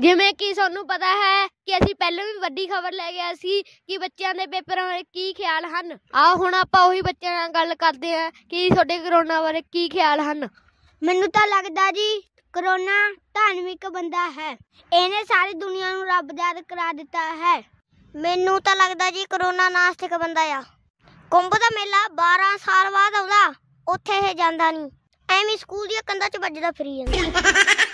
ਜਿਵੇਂ ਕਿ ਤੁਹਾਨੂੰ ਪਤਾ ਹੈ ਕਿ ਅਸੀਂ ਪਹਿਲਾਂ ਵੀ ਵੱਡੀ ਖਬਰ ਲੈ ਗਿਆ ਸੀ ਕਿ ਬੱਚਿਆਂ ਦੇ ਪੇਪਰਾਂ ਬਾਰੇ ਕੀ ਖਿਆਲ ਹਨ ਆ ਹੁਣ ਆਪਾਂ ਉਹੀ ਬੱਚਿਆਂ ਨਾਲ ਗੱਲ ਕਰਦੇ ਹਾਂ ਕਿ ਤੁਹਾਡੇ ਕਰੋਨਾ ਬਾਰੇ ਕੀ ਖਿਆਲ ਹਨ ਮੈਨੂੰ ਤਾਂ ਲੱਗਦਾ ਜੀ ਕਰੋਨਾ ਧਾਰਮਿਕ ਬੰਦਾ ਹੈ ਇਹਨੇ ਸਾਰੀ ਦੁਨੀਆ ਨੂੰ ਰੱਬ ਦਾ ਯਾਦ ਕਰਾ ਦਿੱਤਾ ਹੈ ਮੈਨੂੰ ਤਾਂ ਲੱਗਦਾ ਜੀ ਕਰੋਨਾ ਨਾਸਤਿਕ ਬੰਦਾ ਆ ਕੁੰਭ ਦਾ ਮੇਲਾ 12 ਸਾਲ ਬਾਅਦ ਆਉਂਦਾ ਉੱਥੇ ਇਹ ਜਾਂਦਾ ਨਹੀਂ ਐਵੇਂ ਸਕੂਲ ਦੀਆਂ ਕੰਧਾਂ 'ਚ ਵੱਜਦਾ ਫਰੀ ਜਾਂਦਾ